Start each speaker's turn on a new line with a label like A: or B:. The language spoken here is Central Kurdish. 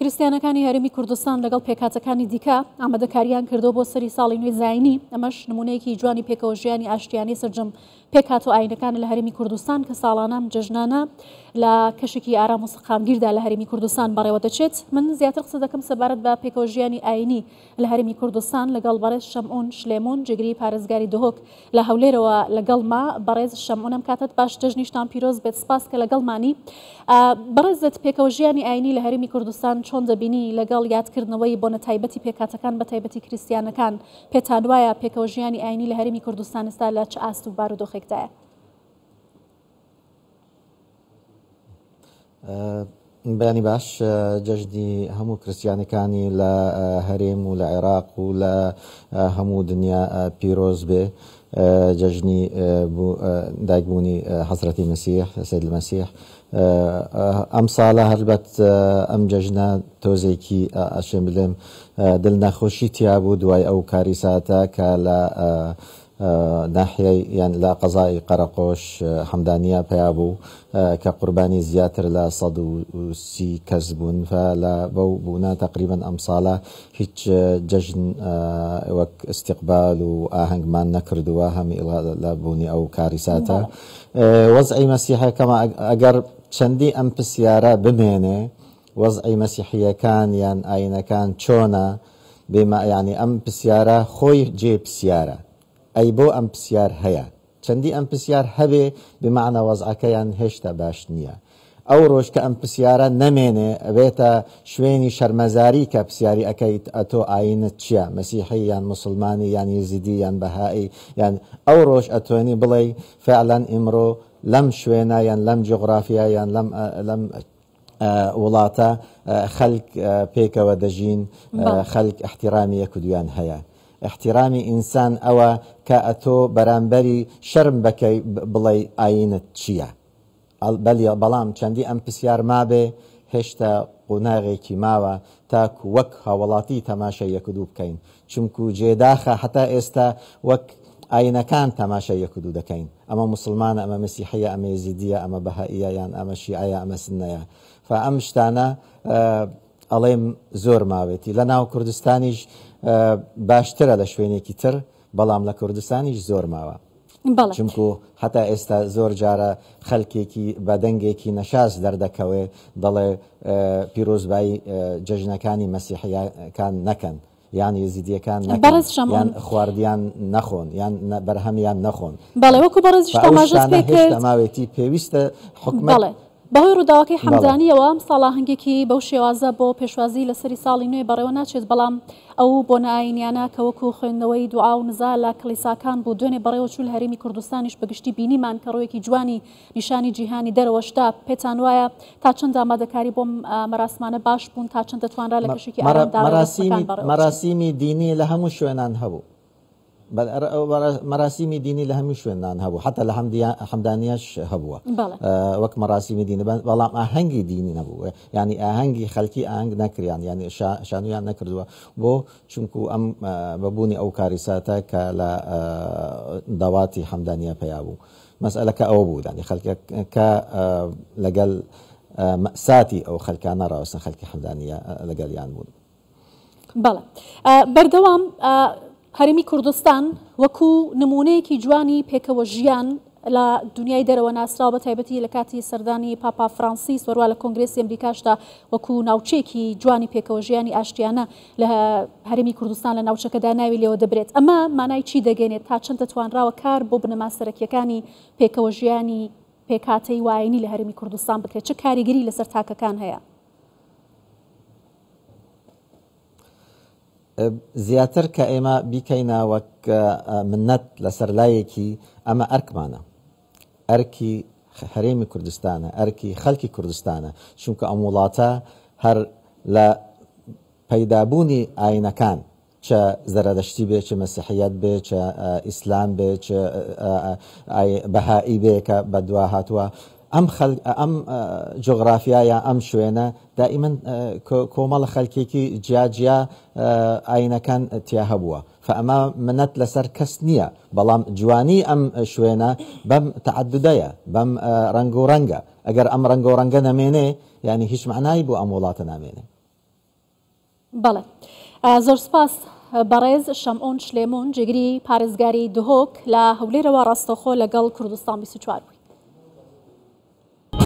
A: کریسیانەکانی هەرمی کوردستان لەگەڵ پێکاتەکانی دیکە ئامادەکاریان کردو بۆ سەری ساڵی نوێ زینی ئەمەش نمونەیەکی جوانی پێکەوە ژیانی ئاشتیانی سرجم پێکات و ئاینەکان لە هەرمی کوردستان کە ساڵانام جژنانە لە کەشێکی ئارام و سقامگیردا لە هەرمی کوردستان بەڕێوە دەچێت من زیاتر قسە دەکەم سەبارەت بە پێکەوە ژیانی ئاینی لە هەرمی کوردستان لەگەڵ بەڕێز شەمون شلێمون جگری پارێزگاری دهۆک لە هەولێرەوە لەگەڵما بەڕێز شەمونم کاتت باش دژنیشتان پیرۆز بێت سپاس کە لەگەڵمانی بەڕێزت پێکەوە ژیانی ئاینی لە هەرمی کوردستان چۆن دەبینی لەگەڵ یادکردنەوەی بۆ نەتایبەتی پێکاتەکان بە تایبەتی کریسیانەکان پێتان وایە پێکەوە ژیانی ئاینی لە هەرمی کوردستانستا لە چ ئاست و بارودۆخێکدایە
B: بەیانی باش جەژدی هەموو کرسیانەکانی لە هەرێم و لە عێراق و لە هەموو دنیا پیرۆز بێ. جەژنی دایکبوونی حەزرەتی مەسیح سید المەسیح ئەم آه، آه، ساڵە هەربەت آه، ئەم جەژنە تۆزێکی ئەشێ بڵێم دڵ نەخۆشی تیابوو دوای ئەو کاری ساتە کە لە ناحیای یان لە قەزای قەرەقۆش حەمدانیا پیا بوو کە قوربانی زیاتر لە سەد و سی کەس بوون لە بەو بوونا تقریبن استقبال و ئاهنگمان نەکردووە هەمی لە بوونی ئەو کاری ساتە وەز ئەی مەسیحەکەمە ئەگەر چەندی ئەم پرسیارە بمێنێ وەزئی مەسیحیەکان یان ئاینەکان چۆنە بێمەیانی ئەم پرسیارە خۆی جێ پرسیارە ئەی بۆ ئەم پرسیار هەیە چەندی ئەم پرسیار هەبێ بمانە وەزعەکەیان هێشتا باش نییە. ئەو ڕۆژ کە ئەم پرسیارە نەمێنێ ئەبێتە شوێنی شەرمەزاری کە پرسیاری ئەەکەیت ئەتۆ ئاینت چییە مەسیحی یان مسلمانی یان یزیدی یان بەهایی یان ئەو ڕۆژ ئەتوانی بڵێ فعلان ئیمڕۆ لم شوينا لەم لم لەم جغرافیایان لەم آه، لەم آه، آه، وڵاتە خەلک پێکەوە دەژین خلق احترامي یەک هيا احترامي انسان او كاتو برامبري شرم بكي بلاي بکەی بڵێ بل بلام بەڵام ام بسيار ما به هشتا قناغي كي ماوا تاك وك هاولاتي تماشا يكدوب بکەین چونکو جيداخا حتى استا وك ئاینەکان تەماشا یەک دوو دەکەین ئەمە مسلمانە ئەمە مسیحەیە ئەمە زیدیە ئەمە بەهائە یان ئەمە شیعە ئەمە سنەیە ف ئەم شتانە ئەڵێم زۆر ماوێتی لە ناو کوردستانیش باشترە لە شوێنێکی تر بەڵام لە کوردستانیش زۆر ماوە چمکو حتا ئێستا زۆر جارە خەلکێکی بەدەنگێکی نەشاز دەردەکەوێ دەڵێ پیرۆزبایی جەژنەکانی مەسیحەکان نەکەن یان یزیدیەکان بەڕێزیان خواردیان نەخۆن یان بەرهەمیان نەخۆن
A: بەڵێ وەکو بەڕێزی
B: ماوێتی پێویستە حکومەڵێ
A: بەهۆی ڕووداوەکەی حەمزانیەوە ئەم ساڵا هەنگێکی بەو شێوازە بۆ پێشوازی لە سەری ساڵی نوێ بەڕێوە ناچێت بەڵام ئەو بۆ نایینیانە کە وەکو خوێندنەوەی دوعا و نزا لە کلیساکان بۆ دوێنێ بەڕێوە چول هەرمی کوردستانیش بەگشتی بینیمان کە ڕۆیەکی جوانی نیشانی جیهانی دەرەوەشدا پێتان وایە تا چەند ئامادەکاری بۆم مەراسمانە باش بوون تا چەند دەتوانرا لە کەشێکی ئارامدا مەراسیمی
B: دینی لە هەموو شوێنان هەبوو. مراسم ديني لهم شوێنان هەبوو حتا لە حمدانیش هەبووە آه، وەک مراسیمی دینی بەڵام ئاهەنگی دینی نەبوو ینی ئاهەنگی يعني ئاهنگ نەکریان ینی شانویان نەکردووە بۆ چونکو ئەم آه، بەبوونی ئەو کاریساتە کە لە آه، داواتی حەمدانیە پیا بوو مەسئلەکە ئەوە بوو دانی يعني خەلکەکە لەگەل مەساتی ئەو خەلکانە ڕاوستن خەلکی حەمدانیە لەگەلیان بوون
A: بردوام آه هەرمی کوردستان وەکوو نمونەیەکی جوانی پێکەوە ژیان لە دنیای دەرەوە ناسراوە بە تایبەتی لە کاتی سەردانی پاپا فرانسیس وەروا لە کۆنگرسی ئەمریکاشدا وەکو ناوچێکی جوانی پێکەوە ژیانی ئاشتیانە لە هەرمی کوردستان لە ناوچەکەدا ناوی لەوە دەبرێت ئەمە مانای چی دەگەێنێت تا چەند دەتوانراوە کار بۆ بنەماسەرەکیەکانی پێکەوە ژیانی پێکاتەی وایانی لە هەرمی کوردستان بکرێت چه کاریگەری لەسەر تاکەکان هەیە
B: زیاتر کە ئێمە بیکەینەوە منەت لە سەرلایەکی ئەمە ئەرکمانە ئەرکی هەرێمی کوردستانە ئەرکی خەڵکی کوردستانە چونکە ئەم وڵاتە هەر لە پەیدابوونی ئاینەکان چە زەرەدەشتی بێ چە مەسیحەت بێ چە ئیسلام بێ بەهایی بێ کە بە دوا هاتووە ئەم ئەم جۆغرافیایە ئەم شوێنە دائیمەن کۆمەڵە خەلکێکی جیاجیا ئاینەکان تیا هەبووە فەما منەت لەسەر کەس نییە بەڵام جوانی ئەم شوێنە بەم تعددەیە بەم ڕنگ و ڕەنگە ئەگەر ئەم ڕنگ و ڕەنگە نامێنێ ینی هیچ معنایی بۆ ئەم وڵاتە نامێنێ
A: بەڵێ زۆر سپاس بەڕێز شەمئۆن شلێمون جگری پارێزگاری دهۆک لە هەولێرەوە ڕاستەخۆ لەگەڵ کوردستان 24 بووی